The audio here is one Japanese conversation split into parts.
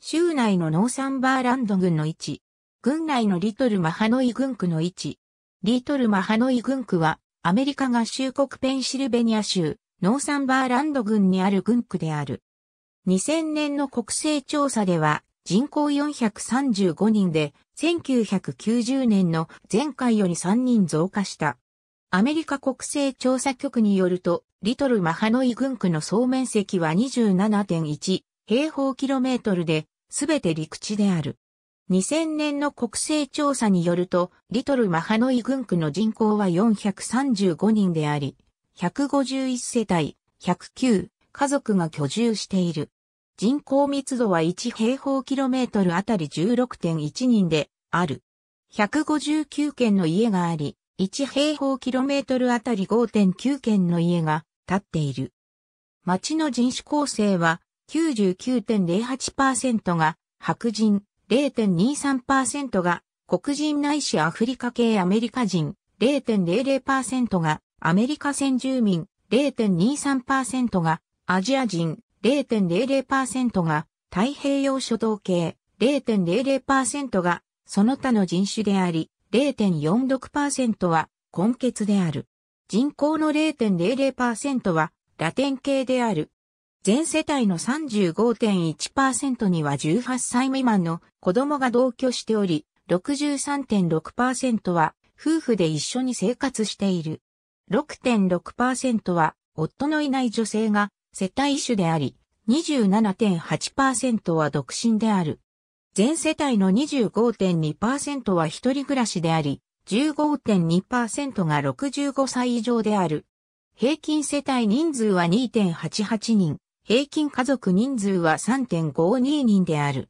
州内のノーサンバーランド郡の位置、郡内のリトルマハノイ郡区の位置、リトルマハノイ郡区は、アメリカ合衆国ペンシルベニア州、ノーサンバーランド郡にある郡区である。2000年の国勢調査では、人口435人で、1990年の前回より3人増加した。アメリカ国勢調査局によると、リトルマハノイ郡区の総面積は27.1平方キロメートルで、すべて陸地である。2000年の国勢調査によると、リトルマハノイ軍区の人口は435人であり、151世帯、109家族が居住している。人口密度は1平方キロメートルあたり16.1人である。159軒の家があり、1平方キロメートルあたり5.9軒の家が建っている。町の人種構成は99.08%が白人、0.23%が黒人ないしアフリカ系アメリカ人、0.00%がアメリカ先住民、0.23%がアジア人、0.00%が太平洋諸島系、0.00%がその他の人種であり、0.46%は根血である。人口の0.00%はラテン系である。全世帯の35.1%には18歳未満の子供が同居しており、63.6%は夫婦で一緒に生活している。6.6%は夫のいない女性が世帯主であり、27.8%は独身である。全世帯の25.2%は一人暮らしであり、15.2%が65歳以上である。平均世帯人数は2.88人。平均家族人数は3.52人である。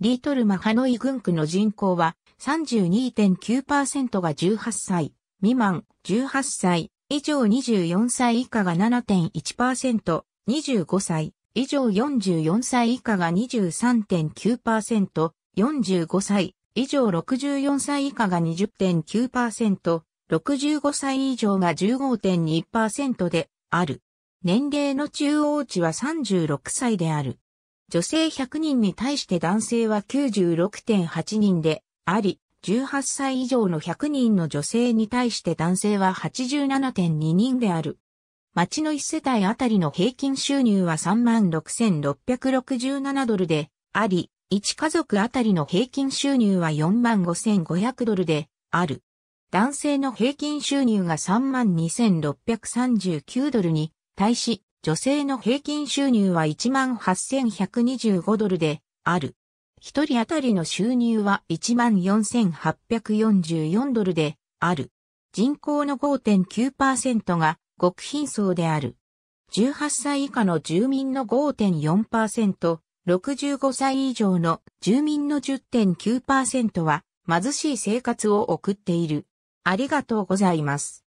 リートルマハノイ郡区の人口は32.9%が18歳未満、18歳以上24歳以下が7.1%、25歳以上44歳以下が23.9%、45歳以上64歳以下が20.9%、65歳以上が15.2%である。年齢の中央値は36歳である。女性100人に対して男性は96.8人であり、18歳以上の100人の女性に対して男性は87.2人である。町の1世帯あたりの平均収入は36,667ドルであり、1家族あたりの平均収入は45,500ドルである。男性の平均収入が32,639ドルに対し、女性の平均収入は18,125ドルである。一人当たりの収入は14,844ドルである。人口の5.9%が極貧層である。18歳以下の住民の5.4%、65歳以上の住民の10.9%は貧しい生活を送っている。ありがとうございます。